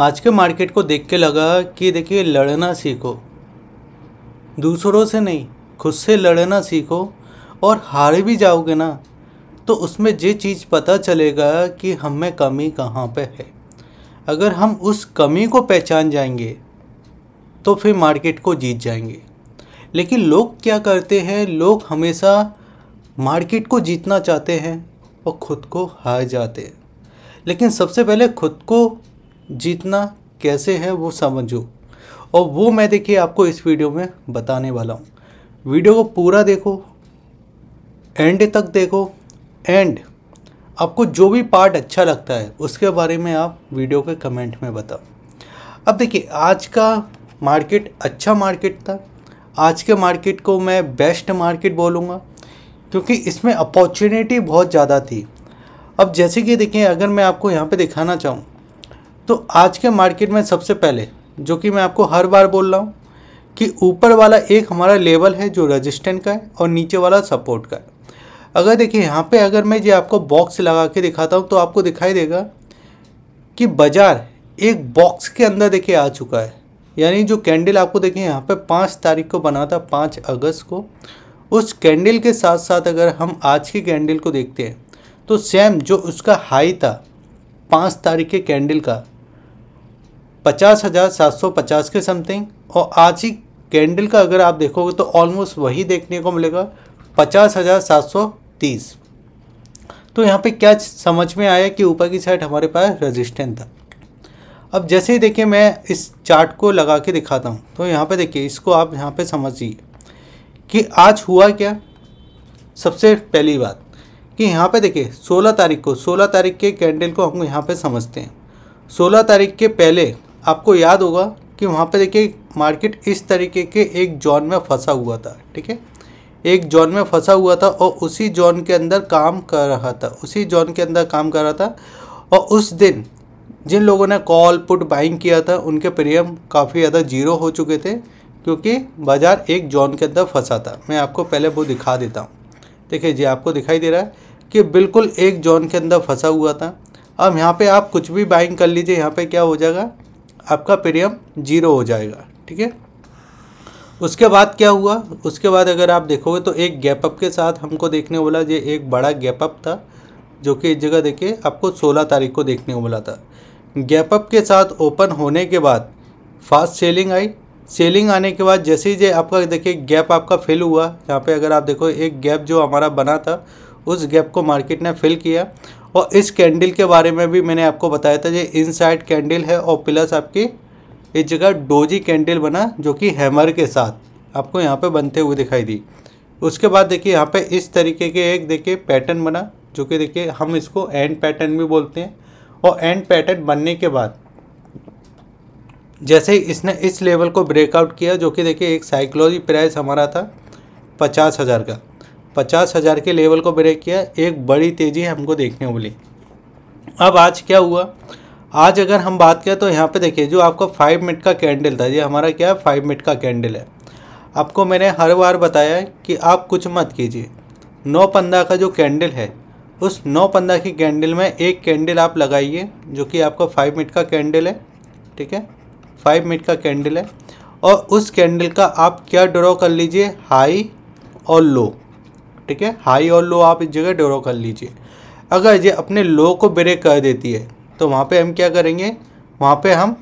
आज के मार्केट को देख के लगा कि देखिए लड़ना सीखो दूसरों से नहीं खुद से लड़ना सीखो और हार भी जाओगे ना तो उसमें ये चीज़ पता चलेगा कि हम में कमी कहाँ पे है अगर हम उस कमी को पहचान जाएंगे तो फिर मार्केट को जीत जाएंगे लेकिन लोग क्या करते हैं लोग हमेशा मार्केट को जीतना चाहते हैं और ख़ुद को हार जाते हैं लेकिन सबसे पहले खुद को जीतना कैसे है वो समझो और वो मैं देखिए आपको इस वीडियो में बताने वाला हूँ वीडियो को पूरा देखो एंड तक देखो एंड आपको जो भी पार्ट अच्छा लगता है उसके बारे में आप वीडियो के कमेंट में बताओ अब देखिए आज का मार्केट अच्छा मार्केट था आज के मार्केट को मैं बेस्ट मार्केट बोलूँगा क्योंकि इसमें अपॉर्चुनिटी बहुत ज़्यादा थी अब जैसे कि देखें अगर मैं आपको यहाँ पे दिखाना चाहूँ तो आज के मार्केट में सबसे पहले जो कि मैं आपको हर बार बोल रहा हूँ कि ऊपर वाला एक हमारा लेवल है जो रजिस्टेंट का है और नीचे वाला सपोर्ट का है अगर देखिए यहाँ पे अगर मैं ये आपको बॉक्स लगा के दिखाता हूँ तो आपको दिखाई देगा कि बाज़ार एक बॉक्स के अंदर देखिए आ चुका है यानी जो कैंडल आपको देखिए यहाँ पे पाँच तारीख को बना था पाँच अगस्त को उस कैंडल के साथ साथ अगर हम आज की कैंडल को देखते हैं तो सेम जो उसका हाई था पाँच तारीख के कैंडल का पचास हज़ार सात सौ पचास के समथिंग और आज ही कैंडल का अगर आप देखोगे तो ऑलमोस्ट वही देखने को मिलेगा पचास हज़ार सात सौ तीस तो यहाँ पे क्या समझ में आया कि ऊपर की साइड हमारे पास रेजिस्टेंस था अब जैसे ही देखिए मैं इस चार्ट को लगा के दिखाता हूँ तो यहाँ पे देखिए इसको आप यहाँ पे समझिए कि आज हुआ क्या सबसे पहली बात कि यहाँ पे देखिए 16 तारीख को 16 तारीख के कैंडल को हम यहाँ पे समझते हैं 16 तारीख के पहले आपको याद होगा कि वहाँ पर देखिए मार्केट इस तरीके के एक जॉन में फंसा हुआ था ठीक है एक जॉन में फंसा हुआ था और उसी जॉन के अंदर काम कर रहा था उसी जॉन के अंदर काम कर रहा था और उस दिन जिन लोगों ने कॉल पुट बाइंग किया था उनके प्रीमियम काफ़ी ज़्यादा जीरो हो चुके थे क्योंकि बाज़ार एक जॉन के अंदर फंसा था मैं आपको पहले वो दिखा देता हूँ देखिए जी आपको दिखाई दे रहा है कि बिल्कुल एक जॉन के अंदर फंसा हुआ था अब यहाँ पे आप कुछ भी बाइंग कर लीजिए यहाँ पे क्या हो जाएगा आपका प्रीमियम जीरो हो जाएगा ठीक है उसके बाद क्या हुआ उसके बाद अगर आप देखोगे तो एक गैप अप के साथ हमको देखने को ये एक बड़ा गैप अप था जो कि एक जगह देखिए आपको 16 तारीख को देखने को बोला था अप के साथ ओपन होने के बाद फास्ट सेलिंग आई सेलिंग आने के बाद जैसे ही जे आपका देखिए गैप आपका फिल हुआ यहाँ पे अगर आप देखो एक गैप जो हमारा बना था उस गैप को मार्केट ने फिल किया और इस कैंडल के बारे में भी मैंने आपको बताया था ये इनसाइड कैंडल है और प्लस आपकी इस जगह डोजी कैंडल बना जो कि हैमर के साथ आपको यहाँ पे बनते हुए दिखाई दी उसके बाद देखिए यहाँ पे इस तरीके के एक देखिए पैटर्न बना जो कि देखिए हम इसको एंड पैटर्न भी बोलते हैं और एंड पैटर्न बनने के बाद जैसे ही इसने इस लेवल को ब्रेकआउट किया जो कि देखिए एक साइकोलॉजी प्राइस हमारा था पचास हज़ार का पचास हज़ार के लेवल को ब्रेक किया एक बड़ी तेज़ी हमको देखने को मिली अब आज क्या हुआ आज अगर हम बात करें तो यहाँ पे देखिए जो आपका फाइव मिनट का कैंडल था ये हमारा क्या है फाइव मिनट का कैंडल है आपको मैंने हर बार बताया कि आप कुछ मत कीजिए नौ पंद्रह का जो कैंडल है उस नौ पंद्रह की कैंडल में एक कैंडल आप लगाइए जो कि आपका फाइव मिनट का कैंडल है ठीक है फाइव मिनट का कैंडल है और उस कैंडल का आप क्या ड्रॉ कर लीजिए हाई और लो ठीक है हाई और लो आप इस जगह ड्रो कर लीजिए अगर ये अपने लो को ब्रेक कर देती है तो वहाँ पे हम क्या करेंगे वहाँ पे हम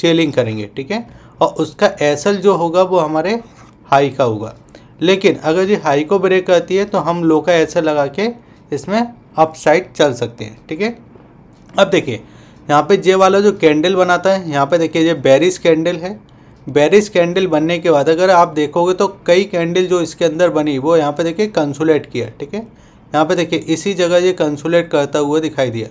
सेलिंग करेंगे ठीक है और उसका एसल जो होगा वो हमारे हाई का होगा लेकिन अगर ये हाई को ब्रेक करती है तो हम लो का एसल लगा के इसमें अपसाइड चल सकते हैं ठीक है अब देखिए यहाँ पे जे वाला जो कैंडल बनाता है यहाँ पे देखिए ये बेरिस कैंडल है बेरिस कैंडल बनने के बाद अगर आप देखोगे तो कई कैंडल जो इसके अंदर बनी वो यहाँ पे देखिए कंसुलेट किया ठीक है यहाँ पे देखिए इसी जगह ये कंसुलेट करता हुआ दिखाई दिया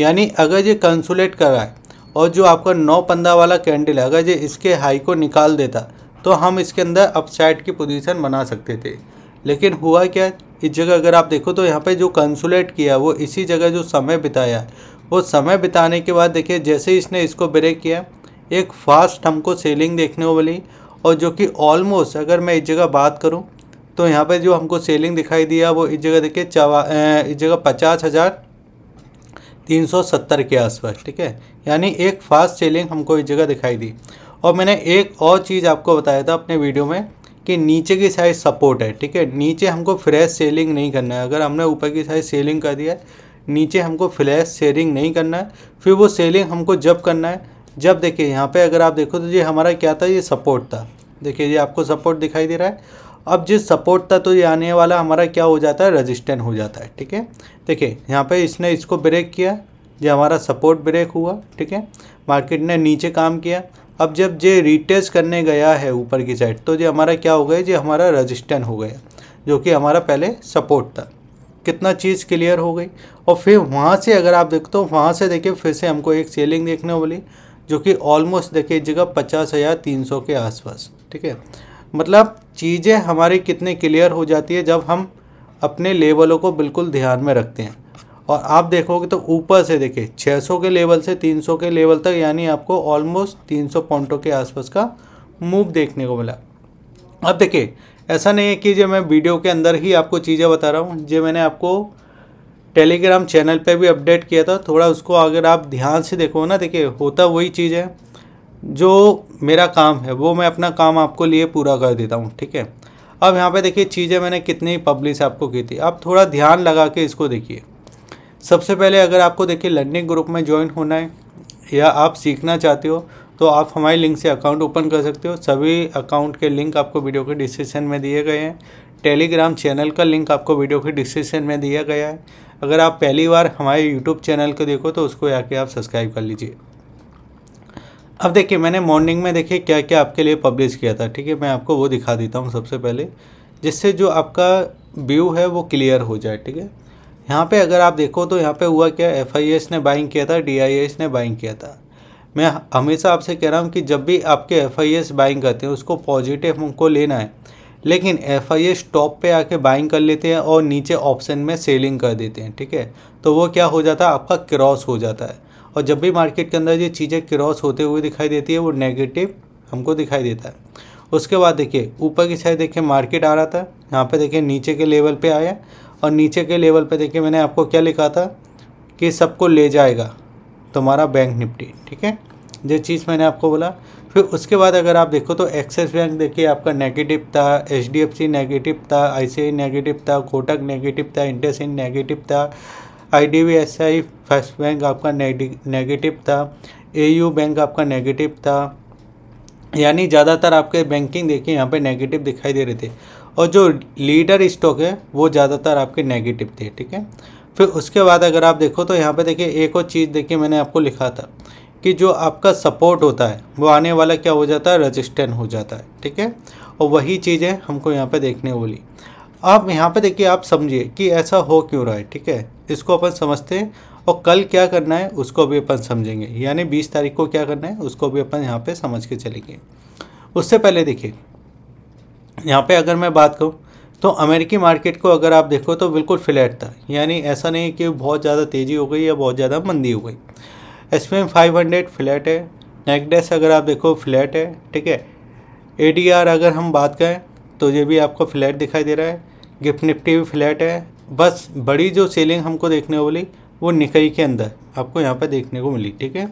यानी अगर ये कंसुलेट कर रहा है और जो आपका नौ पंदा वाला कैंडल है अगर ये इसके हाई को निकाल देता तो हम इसके अंदर अपसाइड की पोजिशन बना सकते थे लेकिन हुआ क्या इस जगह अगर आप देखो तो यहाँ पर जो कंसुलेट किया वो इसी जगह जो समय बिताया वो समय बिताने के बाद देखिए जैसे ही इसने इसको ब्रेक किया एक फास्ट हमको सेलिंग देखने को मिली और जो कि ऑलमोस्ट अगर मैं इस जगह बात करूं तो यहाँ पर जो हमको सेलिंग दिखाई दिया वो इस जगह देखिए चवा इस जगह पचास हज़ार तीन सौ सत्तर के आसपास ठीक है यानी एक फास्ट सेलिंग हमको इस जगह दिखाई दी और मैंने एक और चीज़ आपको बताया था अपने वीडियो में कि नीचे की साइज़ सपोर्ट है ठीक है नीचे हमको फ्रेश सेलिंग नहीं करना है अगर हमने ऊपर की साइज़ सेलिंग कर दिया है नीचे हमको फ्लैश सेलिंग नहीं करना है फिर वो सेलिंग हमको जब करना है जब देखिए यहाँ पे अगर आप देखो तो ये हमारा क्या था ये सपोर्ट था देखिए ये आपको सपोर्ट दिखाई दे रहा है अब जिस सपोर्ट था तो ये आने वाला हमारा क्या हो जाता है रजिस्टेंट हो जाता है ठीक है देखिए यहाँ पे इसने इसको ब्रेक किया ये हमारा सपोर्ट ब्रेक हुआ ठीक है मार्केट ने नीचे काम किया अब जब ये रिटेस्ट करने गया है ऊपर की साइड तो ये हमारा क्या हो गया ये हमारा रजिस्टेंट हो गया जो कि हमारा पहले सपोर्ट था कितना चीज़ क्लियर हो गई और फिर वहाँ से अगर आप देखते हो तो वहाँ से देखिए फिर से हमको एक सेलिंग देखने वाली जो कि ऑलमोस्ट देखिए जगह पचास हज़ार तीन सौ के आसपास ठीक है मतलब चीज़ें हमारी कितने क्लियर हो जाती है जब हम अपने लेवलों को बिल्कुल ध्यान में रखते हैं और आप देखोगे तो ऊपर से देखिए 600 के लेवल से 300 के लेवल तक यानी आपको ऑलमोस्ट 300 पॉइंटों के आसपास का मूव देखने को मिला अब देखिए ऐसा नहीं है कि जो मैं वीडियो के अंदर ही आपको चीज़ें बता रहा हूँ जो मैंने आपको टेलीग्राम चैनल पे भी अपडेट किया था थोड़ा उसको अगर आप ध्यान से देखो ना देखिए होता वही चीज़ है जो मेरा काम है वो मैं अपना काम आपको लिए पूरा कर देता हूँ ठीक है अब यहाँ पे देखिए चीज़ें मैंने कितनी पब्लिश आपको की थी आप थोड़ा ध्यान लगा के इसको देखिए सबसे पहले अगर आपको देखिए लर्निंग ग्रुप में ज्वाइन होना है या आप सीखना चाहते हो तो आप हमारे लिंक से अकाउंट ओपन कर सकते हो सभी अकाउंट के लिंक आपको वीडियो के डिस्क्रिप्शन में दिए गए हैं टेलीग्राम चैनल का लिंक आपको वीडियो के डिस्क्रिप्शन में दिया गया है अगर आप पहली बार हमारे यूट्यूब चैनल को देखो तो उसको आके आप सब्सक्राइब कर लीजिए अब देखिए मैंने मॉर्निंग में देखिए क्या क्या आपके लिए पब्लिश किया था ठीक है मैं आपको वो दिखा देता हूँ सबसे पहले जिससे जो आपका व्यू है वो क्लियर हो जाए ठीक है यहाँ पे अगर आप देखो तो यहाँ पे हुआ क्या एफ ने बाइंग किया था डी ने बाइंग किया था मैं हमेशा आपसे कह रहा हूँ कि जब भी आपके एफ बाइंग करते हैं उसको पॉजिटिव हमको लेना है लेकिन एफ आई एस टॉप पे आके बाइंग कर लेते हैं और नीचे ऑप्शन में सेलिंग कर देते हैं ठीक है तो वो क्या हो जाता है आपका क्रॉस हो जाता है और जब भी मार्केट के अंदर ये चीज़ें क्रॉस होते हुए दिखाई देती है वो नेगेटिव हमको दिखाई देता है उसके बाद देखिए ऊपर की साइड देखिए मार्केट आ रहा था यहाँ पे देखिए नीचे के लेवल पे आया और नीचे के लेवल पे देखिए मैंने आपको क्या लिखा था कि सबको ले जाएगा तुम्हारा बैंक निपटी ठीक है जो चीज़ मैंने आपको बोला फिर उसके बाद अगर आप देखो तो एक्सिस बैंक देखिए आपका नेगेटिव था एच नेगेटिव था आई नेगेटिव था कोटक नेगेटिव था इंडसिन नेगेटिव था आई डी फर्स्ट बैंक आपका नेगेटिव था एयू बैंक आपका नेगेटिव था यानी ज़्यादातर आपके बैंकिंग देखिए यहाँ पे नेगेटिव दिखाई दे रहे थे और जो लीडर स्टॉक है वो ज़्यादातर आपके नेगेटिव थे ठीक है फिर उसके बाद अगर आप देखो तो यहाँ पे देखिए एक और चीज़ देखिए मैंने आपको लिखा था कि जो आपका सपोर्ट होता है वो आने वाला क्या हो जाता है रजिस्टेंट हो जाता है ठीक है और वही चीज़ें हमको यहाँ पर देखने वाली आप यहाँ पर देखिए आप समझिए कि ऐसा हो क्यों रहा है ठीक है इसको अपन समझते हैं और कल क्या करना है उसको भी अपन समझेंगे यानी बीस तारीख को क्या करना है उसको भी अपन यहाँ पर समझ के चलेंगे उससे पहले देखिए यहाँ पर अगर मैं बात करूँ तो अमेरिकी मार्केट को अगर आप देखो तो बिल्कुल फ्लैट था यानी ऐसा नहीं कि बहुत ज़्यादा तेज़ी हो गई या बहुत ज़्यादा मंदी हो गई S P M five hundred flat है नेकडेस अगर आप देखो फ्लैट है ठीक है ए डी आर अगर हम बात करें तो ये भी आपको फ्लैट दिखाई दे रहा है गिफ्ट निफ्टी भी फ्लैट है बस बड़ी जो सेलिंग हमको देखने को मिली वो निकई के अंदर आपको यहाँ पर देखने को मिली ठीक है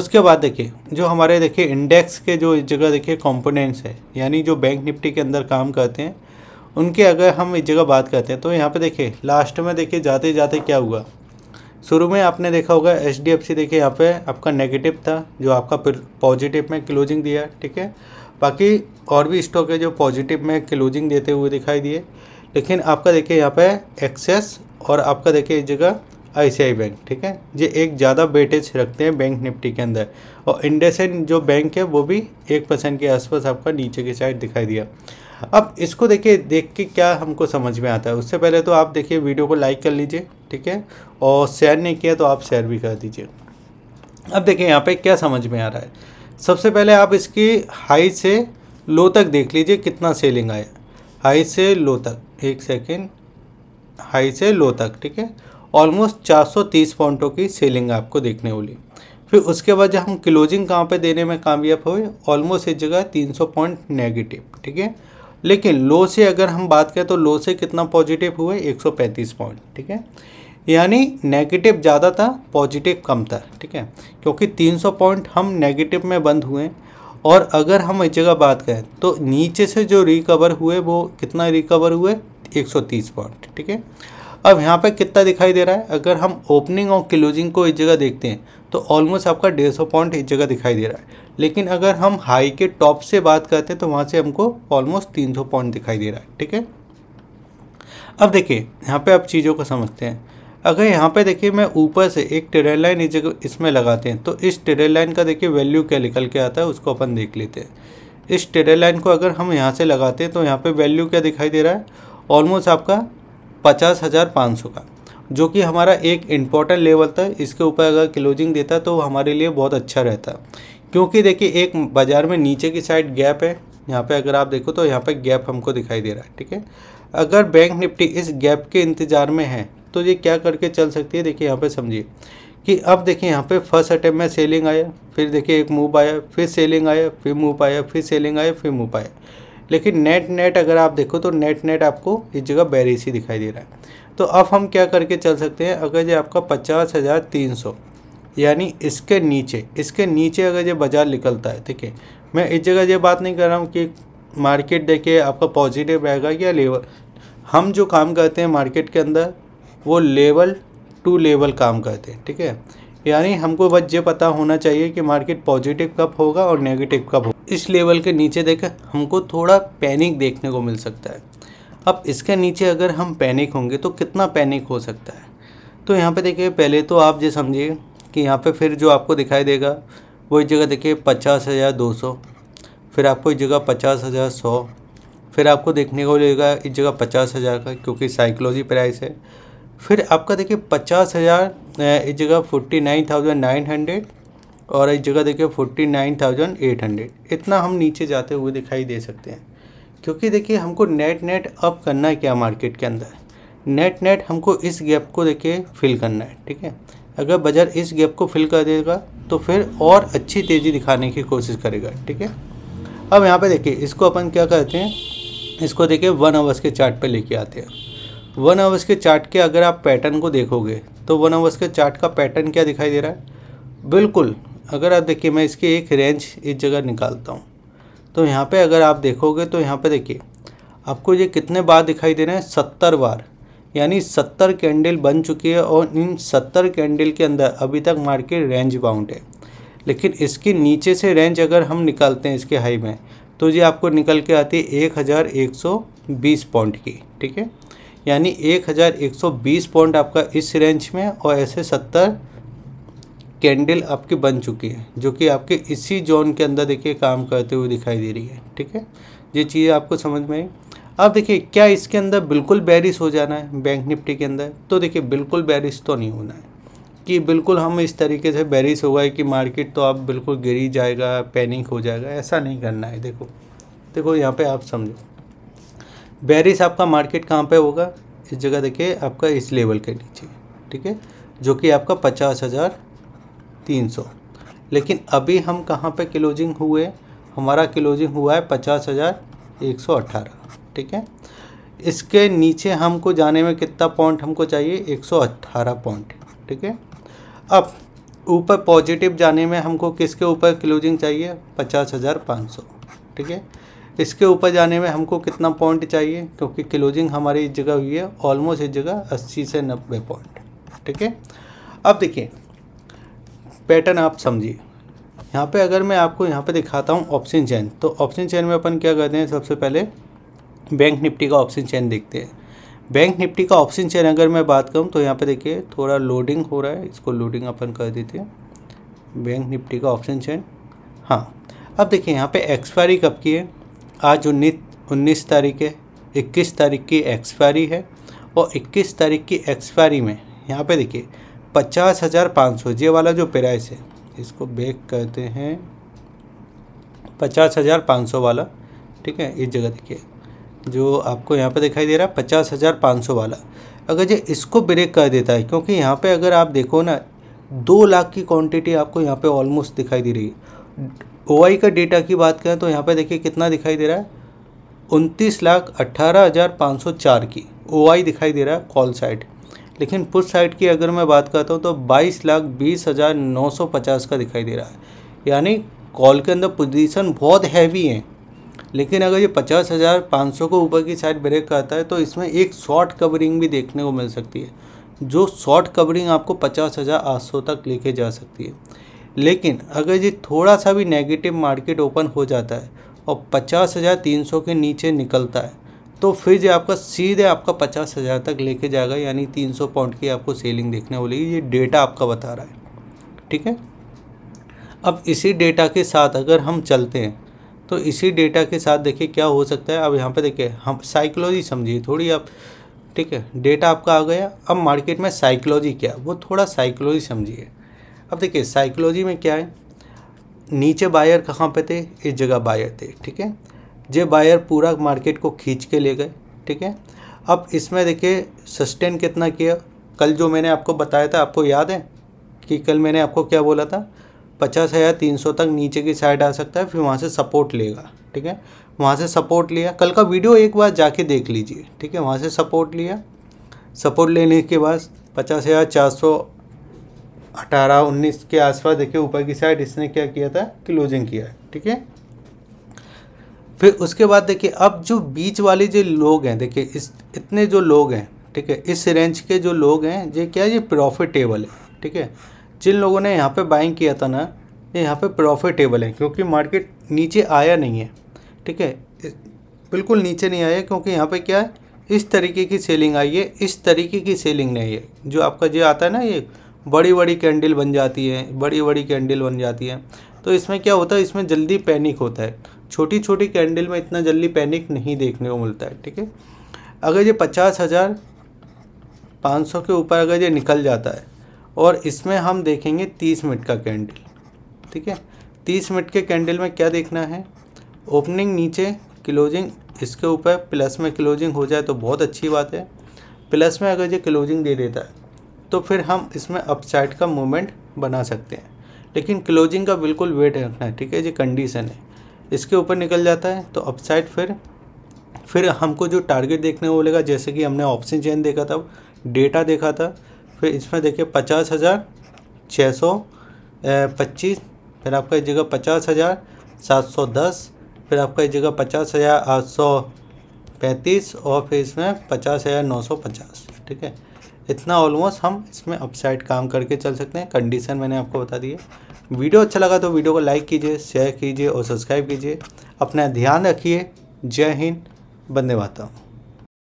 उसके बाद देखिए जो हमारे देखिए इंडेक्स के जो इस जगह देखिए कंपोनेंट्स है यानी जो बैंक निफ्टी के अंदर काम करते हैं उनके अगर हम इस जगह बात करते हैं तो यहाँ पे देखिए लास्ट में देखिए जाते जाते क्या हुआ शुरू में आपने देखा होगा एच डी एफ सी देखिए यहाँ पे आपका नेगेटिव था जो आपका पॉजिटिव में क्लोजिंग दिया ठीक है बाकी और भी स्टॉक है जो पॉजिटिव में क्लोजिंग देते हुए दिखाई दिए लेकिन आपका देखिए यहाँ पे एक्सेस और आपका देखिए इस जगह आई बैंक ठीक है ये एक ज़्यादा वेटेज रखते हैं बैंक निफ्टी के अंदर और इंडेसेंट जो बैंक है वो भी एक परसेंट के आसपास आपका नीचे की साइड दिखाई दिया अब इसको देखिए देख के क्या हमको समझ में आता है उससे पहले तो आप देखिए वीडियो को लाइक कर लीजिए ठीक है और शेयर नहीं किया तो आप शेयर भी कर दीजिए अब देखिए यहाँ पे क्या समझ में आ रहा है सबसे पहले आप इसकी हाई से लो तक देख लीजिए कितना सेलिंग आया हाई से लो तक एक सेकेंड हाई से लो तक ठीक है ऑलमोस्ट 430 पॉइंटों की सेलिंग आपको देखने वाली फिर उसके बाद जब हम क्लोजिंग कहाँ पे देने में कामयाब हुए ऑलमोस्ट इस जगह 300 पॉइंट नेगेटिव ठीक है लेकिन लो से अगर हम बात करें तो लो से कितना पॉजिटिव हुआ 135 पॉइंट ठीक है यानी नेगेटिव ज़्यादा था पॉजिटिव कम था ठीक है क्योंकि 300 पॉइंट हम नेगेटिव में बंद हुए और अगर हम इस जगह बात करें तो नीचे से जो रिकवर हुए वो कितना रिकवर हुए 130 पॉइंट ठीक है अब यहाँ पर कितना दिखाई दे रहा है अगर हम ओपनिंग और क्लोजिंग को इस जगह देखते हैं तो ऑलमोस्ट आपका डेढ़ सौ पॉइंट इस जगह दिखाई दे रहा है लेकिन अगर हम हाई के टॉप से बात करते हैं तो वहाँ से हमको ऑलमोस्ट तीन सौ पॉइंट दिखाई दे रहा है ठीक है अब देखिए यहाँ पे आप चीज़ों को समझते हैं अगर यहाँ पे देखिए मैं ऊपर से एक टेरेल लाइन इस जगह इसमें लगाते हैं तो इस टेरेल लाइन का देखिए वैल्यू क्या निकल के आता है उसको अपन देख लेते हैं इस टेरेल लाइन को अगर हम यहाँ से लगाते हैं तो यहाँ पर वैल्यू क्या दिखाई दे रहा है ऑलमोस्ट आपका पचास हज़ार पाँच सौ का जो कि हमारा एक इम्पॉर्टेंट लेवल था इसके ऊपर अगर क्लोजिंग देता तो हमारे लिए बहुत अच्छा रहता क्योंकि देखिए एक बाज़ार में नीचे की साइड गैप है यहाँ पे अगर आप देखो तो यहाँ पे गैप हमको दिखाई दे रहा है ठीक है अगर बैंक निफ्टी इस गैप के इंतज़ार में है तो ये क्या करके चल सकती है देखिए यहाँ पे समझिए कि अब देखिए यहाँ पे फर्स्ट अटैम्प में सेलिंग आया फिर देखिए एक मूव आया फिर सेलिंग आया फिर मूव आया फिर सेलिंग आया फिर मूव आया लेकिन नेट नेट अगर आप देखो तो नेट नेट आपको इस जगह बैरिस ही दिखाई दे रहा है तो अब हम क्या करके चल सकते हैं अगर ये आपका पचास हज़ार तीन सौ यानी इसके नीचे इसके नीचे अगर ये बाज़ार निकलता है ठीक है मैं इस जगह ये बात नहीं कर रहा हूँ कि मार्केट देखिए आपका पॉजिटिव रहेगा या लेवल हम जो काम करते हैं मार्केट के अंदर वो लेवल टू लेवल काम करते हैं ठीक है यानी हमको बस ये पता होना चाहिए कि मार्केट पॉजिटिव कब होगा और नेगेटिव कब होगा इस लेवल के नीचे देखें हमको थोड़ा पैनिक देखने को मिल सकता है अब इसके नीचे अगर हम पैनिक होंगे तो कितना पैनिक हो सकता है तो यहाँ पे देखिए पहले तो आप ये समझिए कि यहाँ पे फिर जो आपको दिखाई देगा वो एक जगह देखिए पचास हज़ार दो सौ फिर आपको एक जगह पचास हज़ार सौ फिर आपको देखने को मिलेगा इस जगह पचास हज़ार का क्योंकि साइकोलॉजी प्राइस है फिर आपका देखिए पचास हज़ार इस जगह forty nine thousand nine hundred और इस जगह देखिए forty nine thousand eight hundred इतना हम नीचे जाते हुए दिखाई दे सकते हैं क्योंकि देखिए हमको नेट नेट अप करना है क्या मार्केट के अंदर नेट नेट हमको इस गैप को देखिए फिल करना है ठीक है अगर बाज़ार इस गैप को फिल कर देगा तो फिर और अच्छी तेज़ी दिखाने की कोशिश करेगा ठीक है अब यहाँ पे देखिए इसको अपन क्या करते हैं इसको देखिए वन आवर्स के चार्ट पे लेके आते हैं वन आवर्स के चार्ट के अगर आप पैटर्न को देखोगे तो वन आवर्स के चार्ट का पैटर्न क्या दिखाई दे रहा है बिल्कुल अगर आप देखिए मैं इसकी एक रेंज इस जगह निकालता हूँ तो यहाँ पर अगर आप देखोगे तो यहाँ पर देखिए आपको ये कितने बार दिखाई दे रहे हैं सत्तर बार यानी सत्तर कैंडल बन चुकी है और इन सत्तर कैंडल के अंदर अभी तक मार्केट रेंज बाउंड है लेकिन इसके नीचे से रेंज अगर हम निकालते हैं इसके हाई में तो ये आपको निकल के आती है एक हज़ार एक सौ बीस पॉइंट की ठीक है यानी एक हज़ार एक सौ बीस पॉइंट आपका इस रेंज में और ऐसे सत्तर कैंडल आपकी बन चुकी है जो कि आपके इसी जोन के अंदर देखिए काम करते हुए दिखाई दे रही है ठीक है ये चीज़ आपको समझ में आई अब देखिए क्या इसके अंदर बिल्कुल बैरिस हो जाना है बैंक निफ्टी के अंदर तो देखिए बिल्कुल बैरिस तो नहीं होना है कि बिल्कुल हम इस तरीके से बैरिस हो गए कि मार्केट तो आप बिल्कुल गिरी जाएगा पैनिक हो जाएगा ऐसा नहीं करना है देखो देखो यहाँ पे आप समझो बैरिस आपका मार्केट कहाँ पे होगा इस जगह देखिए आपका इस लेवल के नीचे ठीक है जो कि आपका पचास हज़ार तीन सौ लेकिन अभी हम कहाँ पे क्लोजिंग हुए हमारा क्लोजिंग हुआ है पचास हज़ार एक सौ अट्ठारह ठीक है इसके नीचे हमको जाने में कितना पॉइंट हमको चाहिए 118 पॉइंट ठीक है अब ऊपर पॉजिटिव जाने में हमको किसके ऊपर क्लोजिंग चाहिए पचास हज़ार पाँच सौ ठीक है इसके ऊपर जाने में हमको कितना पॉइंट चाहिए क्योंकि क्लोजिंग हमारी इस जगह हुई है ऑलमोस्ट इस जगह अस्सी से नब्बे पॉइंट ठीक है अब देखिए पैटर्न आप समझिए यहाँ पे अगर मैं आपको यहाँ पे दिखाता हूँ ऑप्शन चैन तो ऑप्शन चैन में अपन क्या करते हैं सबसे पहले बैंक निफ्टी का ऑप्शन चेन देखते हैं बैंक निफ्टी का ऑप्शन चैन अगर मैं बात करूँ तो यहाँ पर देखिए थोड़ा लोडिंग हो रहा है इसको लोडिंग अपन कर देते हैं बैंक निफ्टी का ऑप्शन चैन हाँ अब देखिए यहाँ पे एक्सपायरी कब की है आज उन्नीस उन्नीस तारीख है इक्कीस तारीख की एक्सपायरी है और इक्कीस तारीख की एक्सपायरी में यहाँ पे देखिए पचास हज़ार पाँच सौ ये वाला जो प्राइस है इसको बेक करते हैं पचास हज़ार पाँच सौ वाला ठीक है इस जगह देखिए जो आपको यहाँ पर दिखाई दे रहा है पचास हज़ार पाँच सौ वाला अगर जो इसको ब्रेक कर देता है क्योंकि यहाँ पे अगर आप देखो ना दो लाख की क्वांटिटी आपको यहाँ पे ऑलमोस्ट दिखाई दे रही है ओ आई का डेटा की बात करें तो यहाँ पे देखिए कितना दिखाई दे रहा है उनतीस लाख अट्ठारह हज़ार पाँच सौ चार की ओ आई दिखाई दे रहा है कॉल साइड लेकिन पुश साइड की अगर मैं बात करता हूँ तो बाईस लाख बीस हज़ार नौ सौ पचास का दिखाई दे रहा है यानी कॉल के अंदर पोजीशन बहुत हैवी हैं लेकिन अगर ये पचास हज़ार पाँच सौ को ऊपर की साइड ब्रेक करता है तो इसमें एक शॉर्ट कवरिंग भी देखने को मिल सकती है जो शॉर्ट कवरिंग आपको पचास हज़ार आठ सौ तक लेके जा सकती है लेकिन अगर ये थोड़ा सा भी नेगेटिव मार्केट ओपन हो जाता है और पचास हज़ार तीन सौ के नीचे निकलता है तो फिर ये आपका सीधे आपका पचास हज़ार तक लेके जाएगा यानी तीन सौ पॉइंट की आपको सेलिंग देखने को मिलेगी ये डेटा आपका बता रहा है ठीक है अब इसी डेटा के साथ अगर हम चलते हैं तो इसी डेटा के साथ देखिए क्या हो सकता है अब यहाँ पे देखिए हम साइकोलॉजी समझिए थोड़ी आप ठीक है डेटा आपका आ गया अब मार्केट में साइकोलॉजी क्या वो थोड़ा साइकोलॉजी समझिए अब देखिए साइकोलॉजी में क्या है नीचे बायर कहाँ पे थे इस जगह बायर थे ठीक है जे बायर पूरा मार्केट को खींच के ले गए ठीक है अब इसमें देखिए सस्टेन कितना किया कल जो मैंने आपको बताया था आपको याद है कि कल मैंने आपको क्या बोला था पचास हज़ार तीन सौ तक नीचे की साइड आ सकता है फिर वहाँ से सपोर्ट लेगा ठीक है वहाँ से सपोर्ट लिया कल का वीडियो एक बार जाके देख लीजिए ठीक है वहाँ से सपोर्ट लिया सपोर्ट लेने के बाद पचास हज़ार चार सौ अठारह उन्नीस के आसपास देखिए ऊपर की साइड इसने क्या किया था क्लोजिंग किया ठीक है फिर उसके बाद देखिए अब जो बीच वाले जो लोग हैं देखिए इस इतने जो लोग हैं ठीक है इस रेंज के जो लोग हैं ये क्या ये प्रॉफिटेबल है ठीक है जिन लोगों ने यहाँ पे बाइंग किया था ना ये यहाँ पे प्रॉफिटेबल है क्योंकि मार्केट नीचे आया नहीं है ठीक है बिल्कुल नीचे नहीं आया क्योंकि यहाँ पे क्या है इस तरीके की सेलिंग आई है इस तरीके की सेलिंग नहीं है जो आपका जो आता है ना ये बड़ी बड़ी कैंडल बन जाती है बड़ी बड़ी कैंडल बन जाती है तो इसमें क्या होता है इसमें जल्दी पैनिक होता है छोटी छोटी कैंडल में इतना जल्दी पैनिक नहीं देखने को मिलता है ठीक है अगर ये पचास हज़ार पाँच सौ के ऊपर अगर ये निकल जाता है और इसमें हम देखेंगे तीस मिनट का कैंडल ठीक है तीस मिनट के कैंडल में क्या देखना है ओपनिंग नीचे क्लोजिंग इसके ऊपर प्लस में क्लोजिंग हो जाए तो बहुत अच्छी बात है प्लस में अगर ये क्लोजिंग दे देता है तो फिर हम इसमें अपसाइड का मूवमेंट बना सकते हैं लेकिन क्लोजिंग का बिल्कुल वेट रखना है ठीक है ये कंडीशन है इसके ऊपर निकल जाता है तो अपसाइड फिर फिर हमको जो टारगेट देखने को मिलेगा जैसे कि हमने ऑप्शन चेन देखा था डेटा देखा था फिर इसमें देखिए पचास हज़ार छः सौ पच्चीस फिर आपका एक जगह पचास हज़ार सात सौ दस फिर आपका एक जगह पचास हज़ार आठ सौ पैंतीस और फिर इसमें पचास हज़ार नौ सौ पचास ठीक है इतना ऑलमोस्ट हम इसमें अपसाइड काम करके चल सकते हैं कंडीशन मैंने आपको बता दी है वीडियो अच्छा लगा तो वीडियो को लाइक कीजिए शेयर कीजिए और सब्सक्राइब कीजिए अपना ध्यान रखिए जय हिंद बंदे माता